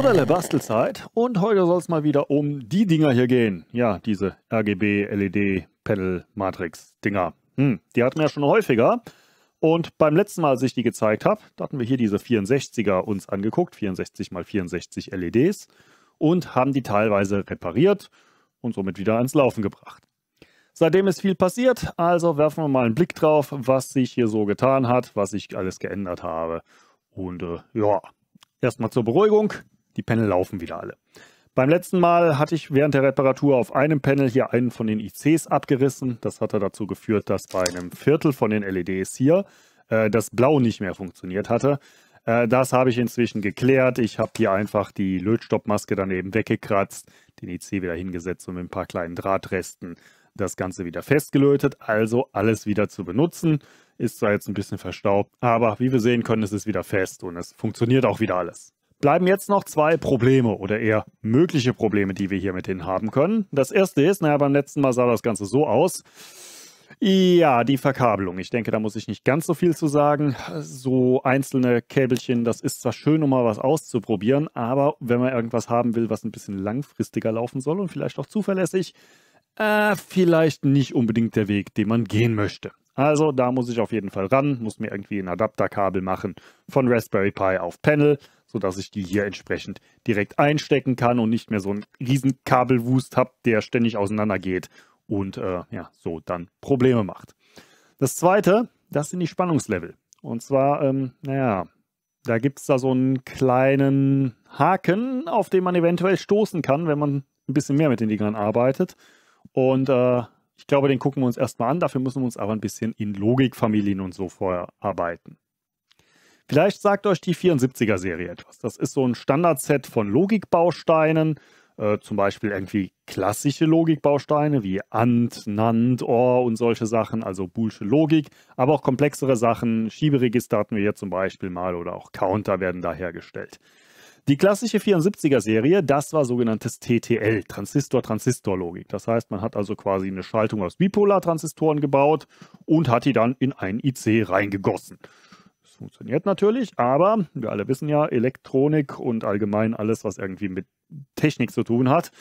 Sudderle Bastelzeit und heute soll es mal wieder um die Dinger hier gehen. Ja, diese RGB LED Panel Matrix Dinger. Hm, die hatten wir ja schon häufiger und beim letzten Mal, als ich die gezeigt habe, da hatten wir hier diese 64er uns angeguckt, 64 mal 64 LEDs und haben die teilweise repariert und somit wieder ans Laufen gebracht. Seitdem ist viel passiert, also werfen wir mal einen Blick drauf, was sich hier so getan hat, was ich alles geändert habe. Und äh, ja, erstmal zur Beruhigung. Die Panel laufen wieder alle. Beim letzten Mal hatte ich während der Reparatur auf einem Panel hier einen von den ICs abgerissen. Das hatte dazu geführt, dass bei einem Viertel von den LEDs hier äh, das Blau nicht mehr funktioniert hatte. Äh, das habe ich inzwischen geklärt. Ich habe hier einfach die Lötstoppmaske daneben weggekratzt, den IC wieder hingesetzt und mit ein paar kleinen Drahtresten das Ganze wieder festgelötet. Also alles wieder zu benutzen. Ist zwar jetzt ein bisschen verstaubt, aber wie wir sehen können, ist es wieder fest und es funktioniert auch wieder alles bleiben jetzt noch zwei Probleme oder eher mögliche Probleme, die wir hier mit denen haben können. Das erste ist, naja, beim letzten Mal sah das Ganze so aus. Ja, die Verkabelung. Ich denke, da muss ich nicht ganz so viel zu sagen. So einzelne Käbelchen, das ist zwar schön, um mal was auszuprobieren, aber wenn man irgendwas haben will, was ein bisschen langfristiger laufen soll und vielleicht auch zuverlässig, äh, vielleicht nicht unbedingt der Weg, den man gehen möchte. Also da muss ich auf jeden Fall ran, muss mir irgendwie ein Adapterkabel machen von Raspberry Pi auf Panel, sodass ich die hier entsprechend direkt einstecken kann und nicht mehr so einen riesen Kabelwust habe, der ständig auseinandergeht und äh, ja, so dann Probleme macht. Das zweite, das sind die Spannungslevel. Und zwar, ähm, naja, da gibt es da so einen kleinen Haken, auf den man eventuell stoßen kann, wenn man ein bisschen mehr mit den Dingern arbeitet. Und äh, ich glaube, den gucken wir uns erstmal an. Dafür müssen wir uns aber ein bisschen in Logikfamilien und so vorarbeiten. Vielleicht sagt euch die 74er-Serie etwas. Das ist so ein Standardset von Logikbausteinen, äh, zum Beispiel irgendwie klassische Logikbausteine wie AND, NAND, OR und solche Sachen, also Boolsche Logik, aber auch komplexere Sachen. Schieberegister hatten wir hier zum Beispiel mal oder auch Counter werden da hergestellt. Die klassische 74er-Serie, das war sogenanntes TTL, Transistor-Transistor-Logik. Das heißt, man hat also quasi eine Schaltung aus Bipolar-Transistoren gebaut und hat die dann in einen IC reingegossen. Das funktioniert natürlich, aber wir alle wissen ja, Elektronik und allgemein alles, was irgendwie mit Technik zu tun hat,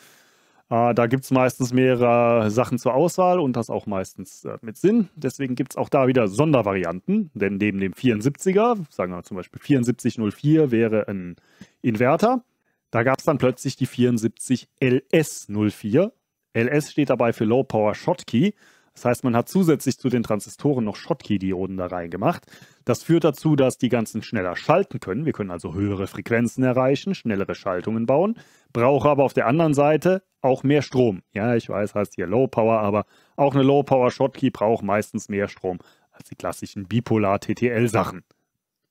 äh, da gibt es meistens mehrere Sachen zur Auswahl und das auch meistens äh, mit Sinn. Deswegen gibt es auch da wieder Sondervarianten, denn neben dem 74er, sagen wir zum Beispiel 7404 wäre ein Inverter, da gab es dann plötzlich die 74LS04. LS steht dabei für Low Power Shotkey. Das heißt, man hat zusätzlich zu den Transistoren noch Schottky-Dioden da reingemacht. Das führt dazu, dass die ganzen schneller schalten können. Wir können also höhere Frequenzen erreichen, schnellere Schaltungen bauen, brauche aber auf der anderen Seite auch mehr Strom. Ja, ich weiß, heißt hier Low Power, aber auch eine Low Power Schottky braucht meistens mehr Strom als die klassischen Bipolar-TTL-Sachen.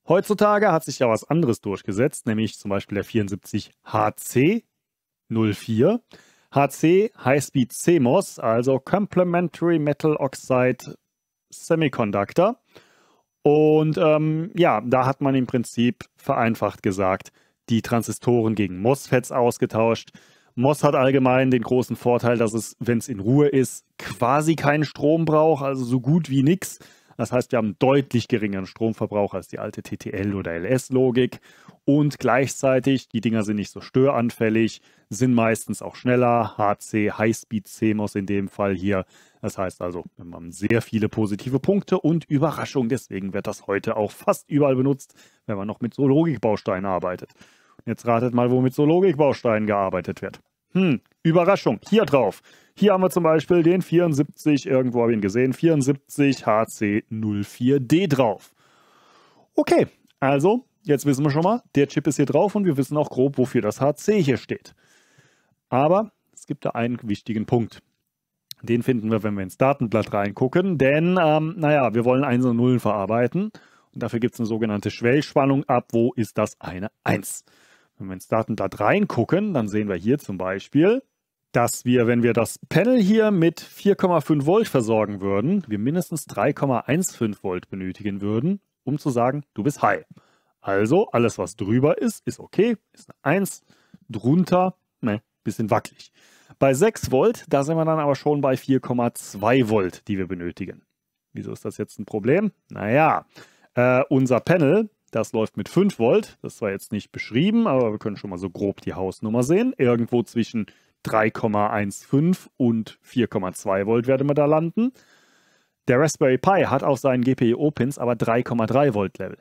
Heutzutage hat sich ja was anderes durchgesetzt, nämlich zum Beispiel der 74HC04. HC, High-Speed CMOS, also Complementary Metal Oxide Semiconductor. Und ähm, ja, da hat man im Prinzip vereinfacht gesagt, die Transistoren gegen MOSFETs ausgetauscht. MOS hat allgemein den großen Vorteil, dass es, wenn es in Ruhe ist, quasi keinen Strom braucht, also so gut wie nichts. Das heißt, wir haben deutlich geringeren Stromverbrauch als die alte TTL oder LS-Logik und gleichzeitig, die Dinger sind nicht so störanfällig, sind meistens auch schneller, HC, Highspeed CMOS in dem Fall hier. Das heißt also, wir haben sehr viele positive Punkte und Überraschung, deswegen wird das heute auch fast überall benutzt, wenn man noch mit so Logikbausteinen arbeitet. Jetzt ratet mal, womit so Logikbausteinen gearbeitet wird. Hm, Überraschung. Hier drauf. Hier haben wir zum Beispiel den 74, irgendwo habe ich ihn gesehen, 74 HC04D drauf. Okay, also jetzt wissen wir schon mal, der Chip ist hier drauf und wir wissen auch grob, wofür das HC hier steht. Aber es gibt da einen wichtigen Punkt. Den finden wir, wenn wir ins Datenblatt reingucken, denn, ähm, naja, wir wollen 1 und Nullen verarbeiten und dafür gibt es eine sogenannte Schwellspannung. Ab wo ist das eine 1? Wenn wir ins Datenblatt reingucken, dann sehen wir hier zum Beispiel, dass wir, wenn wir das Panel hier mit 4,5 Volt versorgen würden, wir mindestens 3,15 Volt benötigen würden, um zu sagen, du bist high. Also alles, was drüber ist, ist okay, ist eine 1, drunter, ne, bisschen wackelig. Bei 6 Volt, da sind wir dann aber schon bei 4,2 Volt, die wir benötigen. Wieso ist das jetzt ein Problem? Naja, äh, unser Panel, das läuft mit 5 Volt, das war jetzt nicht beschrieben, aber wir können schon mal so grob die Hausnummer sehen, irgendwo zwischen 3,15 und 4,2 Volt werden wir da landen. Der Raspberry Pi hat auf seinen GPIO-Pins aber 3,3 Volt Level.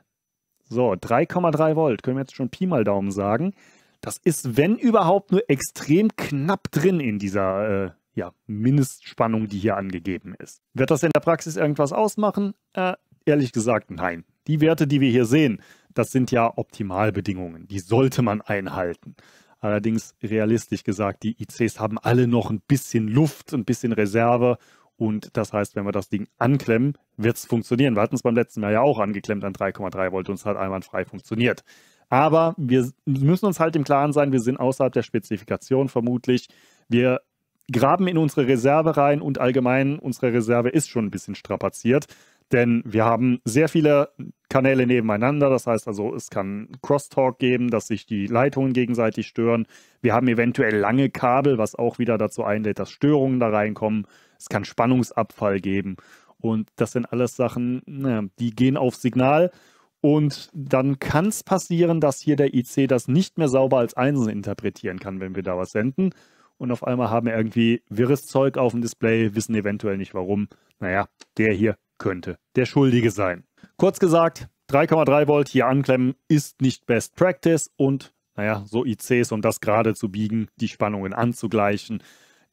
So, 3,3 Volt, können wir jetzt schon Pi mal Daumen sagen. Das ist, wenn überhaupt, nur extrem knapp drin in dieser äh, ja, Mindestspannung, die hier angegeben ist. Wird das in der Praxis irgendwas ausmachen? Äh, ehrlich gesagt, nein. Die Werte, die wir hier sehen, das sind ja Optimalbedingungen. Die sollte man einhalten. Allerdings realistisch gesagt, die ICs haben alle noch ein bisschen Luft, ein bisschen Reserve. Und das heißt, wenn wir das Ding anklemmen, wird es funktionieren. Wir hatten es beim letzten Mal ja auch angeklemmt an 3,3 Volt und es hat einwandfrei funktioniert. Aber wir müssen uns halt im Klaren sein, wir sind außerhalb der Spezifikation vermutlich. Wir graben in unsere Reserve rein und allgemein unsere Reserve ist schon ein bisschen strapaziert. Denn wir haben sehr viele Kanäle nebeneinander. Das heißt also, es kann Crosstalk geben, dass sich die Leitungen gegenseitig stören. Wir haben eventuell lange Kabel, was auch wieder dazu einlädt, dass Störungen da reinkommen. Es kann Spannungsabfall geben. Und das sind alles Sachen, na, die gehen auf Signal. Und dann kann es passieren, dass hier der IC das nicht mehr sauber als Einzelne interpretieren kann, wenn wir da was senden. Und auf einmal haben wir irgendwie wirres Zeug auf dem Display, wissen eventuell nicht warum. Naja, der hier könnte der Schuldige sein. Kurz gesagt, 3,3 Volt hier anklemmen ist nicht Best Practice und naja, so ICs, um das gerade zu biegen, die Spannungen anzugleichen,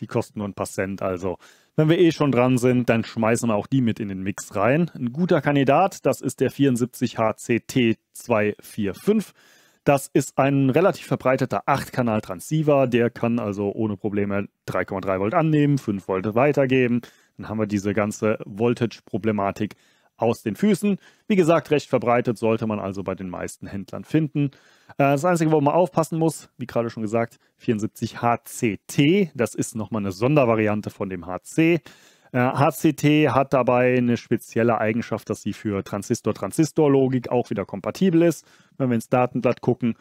die kosten nur ein paar Cent. Also, wenn wir eh schon dran sind, dann schmeißen wir auch die mit in den Mix rein. Ein guter Kandidat, das ist der 74HCT245. Das ist ein relativ verbreiteter 8-Kanal-Transceiver. Der kann also ohne Probleme 3,3 Volt annehmen, 5 Volt weitergeben. Dann haben wir diese ganze Voltage-Problematik aus den Füßen. Wie gesagt, recht verbreitet sollte man also bei den meisten Händlern finden. Äh, das Einzige, wo man aufpassen muss, wie gerade schon gesagt, 74 HCT. Das ist nochmal eine Sondervariante von dem HC. HCT äh, hat dabei eine spezielle Eigenschaft, dass sie für Transistor-Transistor-Logik auch wieder kompatibel ist. Wenn wir ins Datenblatt gucken,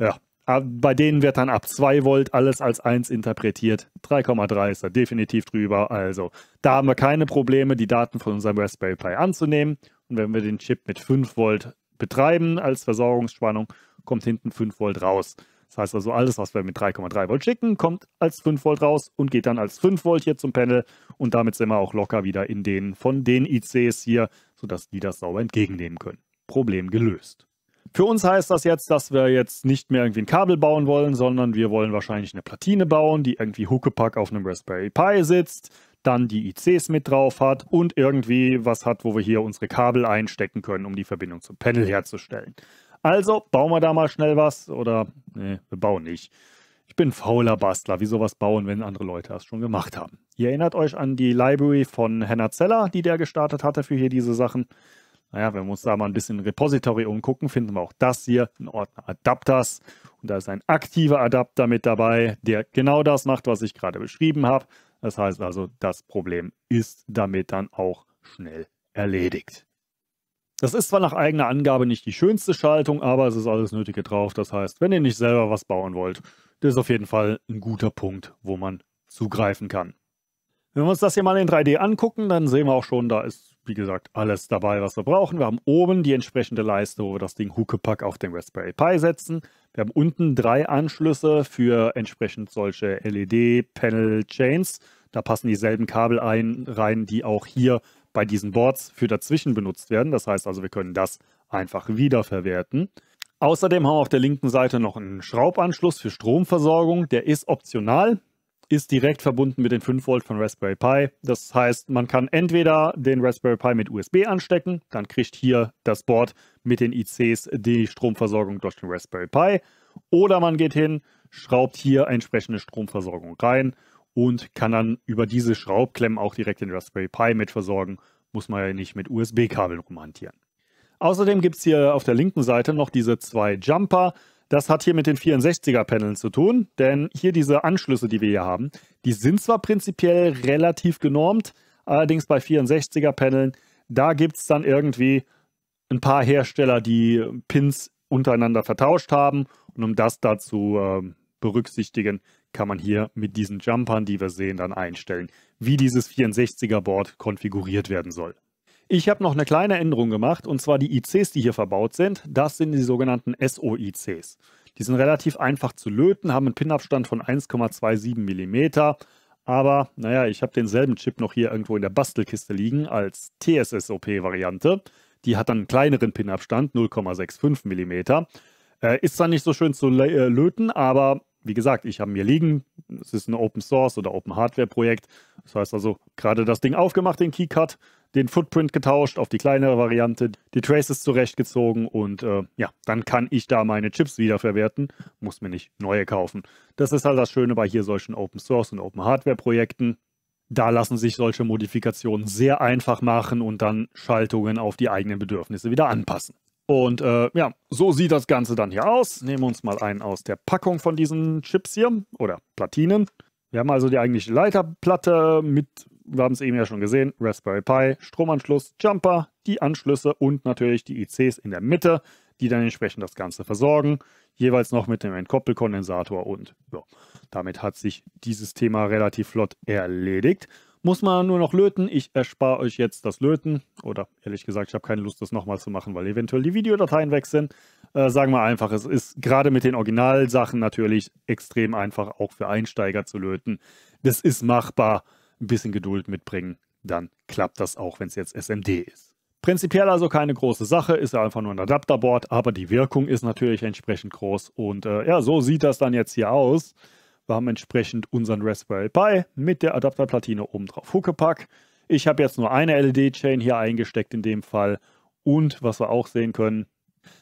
ja, Ah, bei denen wird dann ab 2 Volt alles als 1 interpretiert. 3,3 ist da definitiv drüber. Also da haben wir keine Probleme, die Daten von unserem Raspberry Pi anzunehmen. Und wenn wir den Chip mit 5 Volt betreiben als Versorgungsspannung, kommt hinten 5 Volt raus. Das heißt also, alles, was wir mit 3,3 Volt schicken, kommt als 5 Volt raus und geht dann als 5 Volt hier zum Panel. Und damit sind wir auch locker wieder in den von den ICs hier, sodass die das sauber entgegennehmen können. Problem gelöst. Für uns heißt das jetzt, dass wir jetzt nicht mehr irgendwie ein Kabel bauen wollen, sondern wir wollen wahrscheinlich eine Platine bauen, die irgendwie Huckepack auf einem Raspberry Pi sitzt, dann die ICs mit drauf hat und irgendwie was hat, wo wir hier unsere Kabel einstecken können, um die Verbindung zum Panel herzustellen. Also bauen wir da mal schnell was oder ne, wir bauen nicht. Ich bin fauler Bastler. wie sowas bauen, wenn andere Leute das schon gemacht haben? Ihr erinnert euch an die Library von Hannah Zeller, die der gestartet hatte für hier diese Sachen. Naja, wenn wir uns da mal ein bisschen im Repository umgucken, finden wir auch das hier, einen Ordner Adapters. Und da ist ein aktiver Adapter mit dabei, der genau das macht, was ich gerade beschrieben habe. Das heißt also, das Problem ist damit dann auch schnell erledigt. Das ist zwar nach eigener Angabe nicht die schönste Schaltung, aber es ist alles Nötige drauf. Das heißt, wenn ihr nicht selber was bauen wollt, das ist auf jeden Fall ein guter Punkt, wo man zugreifen kann. Wenn wir uns das hier mal in 3D angucken, dann sehen wir auch schon, da ist wie gesagt, alles dabei, was wir brauchen. Wir haben oben die entsprechende Leiste, wo wir das Ding Huckepack auf den Raspberry Pi setzen. Wir haben unten drei Anschlüsse für entsprechend solche LED-Panel-Chains. Da passen dieselben Kabel ein, rein, die auch hier bei diesen Boards für dazwischen benutzt werden. Das heißt also, wir können das einfach wiederverwerten. Außerdem haben wir auf der linken Seite noch einen Schraubanschluss für Stromversorgung. Der ist optional ist direkt verbunden mit den 5 Volt von Raspberry Pi. Das heißt, man kann entweder den Raspberry Pi mit USB anstecken, dann kriegt hier das Board mit den ICs die Stromversorgung durch den Raspberry Pi. Oder man geht hin, schraubt hier entsprechende Stromversorgung rein und kann dann über diese Schraubklemmen auch direkt den Raspberry Pi mit versorgen. Muss man ja nicht mit USB-Kabeln rumhantieren. Außerdem gibt es hier auf der linken Seite noch diese zwei Jumper. Das hat hier mit den 64er-Paneln zu tun, denn hier diese Anschlüsse, die wir hier haben, die sind zwar prinzipiell relativ genormt, allerdings bei 64er-Paneln, da gibt es dann irgendwie ein paar Hersteller, die Pins untereinander vertauscht haben. Und um das dazu äh, berücksichtigen, kann man hier mit diesen Jumpern, die wir sehen, dann einstellen, wie dieses 64er-Board konfiguriert werden soll. Ich habe noch eine kleine Änderung gemacht, und zwar die ICs, die hier verbaut sind. Das sind die sogenannten SOICs. Die sind relativ einfach zu löten, haben einen Pinabstand von 1,27 mm. Aber naja, ich habe denselben Chip noch hier irgendwo in der Bastelkiste liegen als TSSOP-Variante. Die hat dann einen kleineren Pinabstand, 0,65 mm. Äh, ist dann nicht so schön zu äh, löten, aber wie gesagt, ich habe mir liegen. Es ist ein Open Source oder Open Hardware Projekt. Das heißt also, gerade das Ding aufgemacht, den Keycut den Footprint getauscht auf die kleinere Variante, die Traces zurechtgezogen und äh, ja, dann kann ich da meine Chips wiederverwerten, muss mir nicht neue kaufen. Das ist halt das Schöne bei hier solchen Open Source und Open Hardware Projekten. Da lassen sich solche Modifikationen sehr einfach machen und dann Schaltungen auf die eigenen Bedürfnisse wieder anpassen. Und äh, ja, so sieht das Ganze dann hier aus. Nehmen wir uns mal einen aus der Packung von diesen Chips hier oder Platinen. Wir haben also die eigentliche Leiterplatte mit wir haben es eben ja schon gesehen, Raspberry Pi, Stromanschluss, Jumper, die Anschlüsse und natürlich die ICs in der Mitte, die dann entsprechend das Ganze versorgen, jeweils noch mit dem Entkoppelkondensator und ja, damit hat sich dieses Thema relativ flott erledigt. Muss man nur noch löten. Ich erspare euch jetzt das Löten. Oder ehrlich gesagt, ich habe keine Lust, das nochmal zu machen, weil eventuell die Videodateien weg sind. Äh, sagen wir einfach, es ist gerade mit den Originalsachen natürlich extrem einfach, auch für Einsteiger zu löten. Das ist machbar ein bisschen Geduld mitbringen, dann klappt das auch, wenn es jetzt SMD ist. Prinzipiell also keine große Sache, ist ja einfach nur ein Adapterboard, aber die Wirkung ist natürlich entsprechend groß. Und äh, ja, so sieht das dann jetzt hier aus. Wir haben entsprechend unseren Raspberry Pi mit der Adapterplatine oben drauf Huckepack. Ich habe jetzt nur eine LED-Chain hier eingesteckt in dem Fall. Und was wir auch sehen können,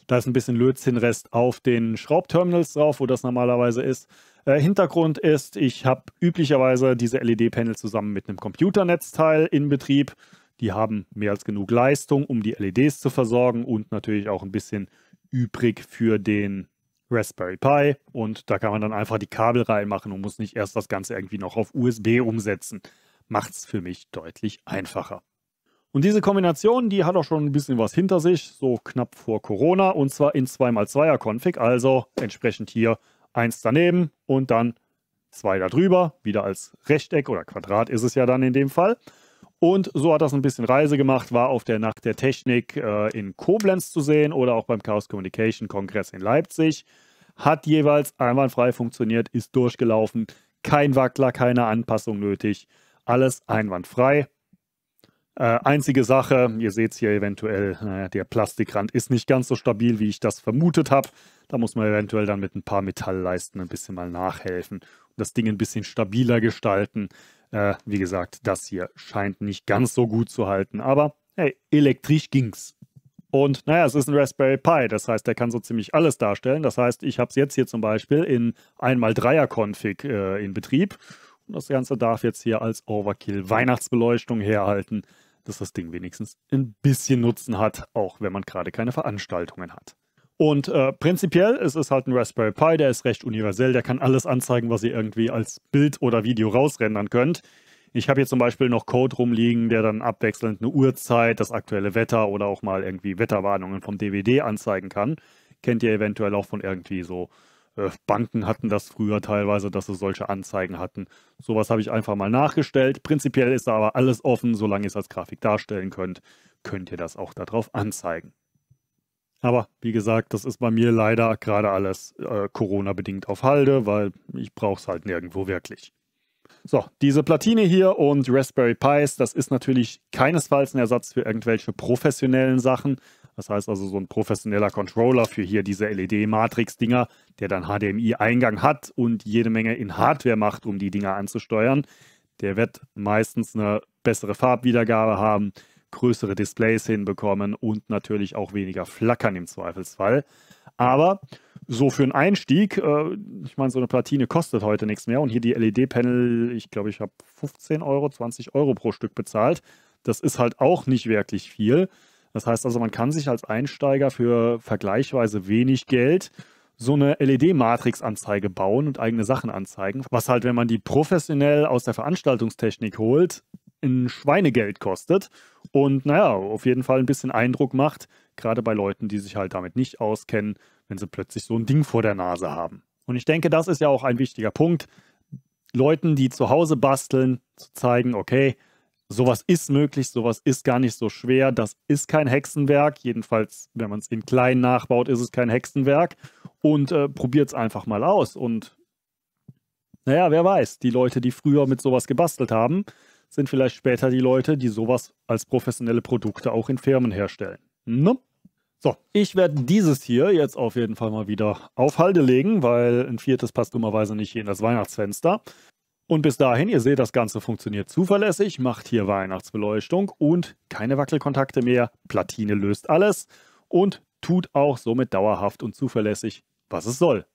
da ist ein bisschen Lötzinrest auf den Schraubterminals drauf, wo das normalerweise ist. Äh, Hintergrund ist, ich habe üblicherweise diese LED-Panel zusammen mit einem Computernetzteil in Betrieb. Die haben mehr als genug Leistung, um die LEDs zu versorgen und natürlich auch ein bisschen übrig für den Raspberry Pi. Und da kann man dann einfach die Kabel reinmachen und muss nicht erst das Ganze irgendwie noch auf USB umsetzen. Macht es für mich deutlich einfacher. Und diese Kombination, die hat auch schon ein bisschen was hinter sich, so knapp vor Corona, und zwar in 2x2er Config, also entsprechend hier eins daneben und dann zwei darüber, wieder als Rechteck oder Quadrat ist es ja dann in dem Fall. Und so hat das ein bisschen Reise gemacht, war auf der Nacht der Technik äh, in Koblenz zu sehen oder auch beim Chaos Communication Kongress in Leipzig. Hat jeweils einwandfrei funktioniert, ist durchgelaufen, kein Wackler, keine Anpassung nötig, alles einwandfrei. Äh, einzige Sache, ihr seht es hier eventuell, äh, der Plastikrand ist nicht ganz so stabil, wie ich das vermutet habe. Da muss man eventuell dann mit ein paar Metallleisten ein bisschen mal nachhelfen und das Ding ein bisschen stabiler gestalten. Äh, wie gesagt, das hier scheint nicht ganz so gut zu halten, aber hey, elektrisch ging's. Und naja, es ist ein Raspberry Pi, das heißt, der kann so ziemlich alles darstellen. Das heißt, ich habe es jetzt hier zum Beispiel in 1x3er-Config äh, in Betrieb. Und das Ganze darf jetzt hier als Overkill Weihnachtsbeleuchtung herhalten dass das Ding wenigstens ein bisschen Nutzen hat, auch wenn man gerade keine Veranstaltungen hat. Und äh, prinzipiell ist es halt ein Raspberry Pi, der ist recht universell, der kann alles anzeigen, was ihr irgendwie als Bild oder Video rausrendern könnt. Ich habe hier zum Beispiel noch Code rumliegen, der dann abwechselnd eine Uhrzeit, das aktuelle Wetter oder auch mal irgendwie Wetterwarnungen vom DVD anzeigen kann. Kennt ihr eventuell auch von irgendwie so äh, Banken hatten das früher teilweise, dass sie solche Anzeigen hatten. Sowas habe ich einfach mal nachgestellt. Prinzipiell ist da aber alles offen. Solange ihr es als Grafik darstellen könnt, könnt ihr das auch darauf anzeigen. Aber wie gesagt, das ist bei mir leider gerade alles äh, Corona-bedingt auf Halde, weil ich brauche es halt nirgendwo wirklich. So, diese Platine hier und Raspberry Pis, das ist natürlich keinesfalls ein Ersatz für irgendwelche professionellen Sachen. Das heißt also so ein professioneller Controller für hier diese LED-Matrix-Dinger, der dann HDMI-Eingang hat und jede Menge in Hardware macht, um die Dinger anzusteuern. Der wird meistens eine bessere Farbwiedergabe haben, größere Displays hinbekommen und natürlich auch weniger Flackern im Zweifelsfall. Aber so für einen Einstieg, äh, ich meine, so eine Platine kostet heute nichts mehr und hier die LED-Panel, ich glaube, ich habe 15 Euro, 20 Euro pro Stück bezahlt. Das ist halt auch nicht wirklich viel. Das heißt also, man kann sich als Einsteiger für vergleichsweise wenig Geld so eine LED-Matrix-Anzeige bauen und eigene Sachen anzeigen, was halt, wenn man die professionell aus der Veranstaltungstechnik holt, ein Schweinegeld kostet und naja, auf jeden Fall ein bisschen Eindruck macht, gerade bei Leuten, die sich halt damit nicht auskennen, wenn sie plötzlich so ein Ding vor der Nase haben. Und ich denke, das ist ja auch ein wichtiger Punkt, Leuten, die zu Hause basteln, zu zeigen, okay, sowas ist möglich, sowas ist gar nicht so schwer, das ist kein Hexenwerk. Jedenfalls, wenn man es in klein nachbaut, ist es kein Hexenwerk. Und äh, probiert es einfach mal aus. Und naja, wer weiß, die Leute, die früher mit sowas gebastelt haben, sind vielleicht später die Leute, die sowas als professionelle Produkte auch in Firmen herstellen. Ne? So, ich werde dieses hier jetzt auf jeden Fall mal wieder auf Halde legen, weil ein viertes passt dummerweise nicht hier in das Weihnachtsfenster. Und bis dahin, ihr seht, das Ganze funktioniert zuverlässig, macht hier Weihnachtsbeleuchtung und keine Wackelkontakte mehr. Platine löst alles und tut auch somit dauerhaft und zuverlässig, was es soll.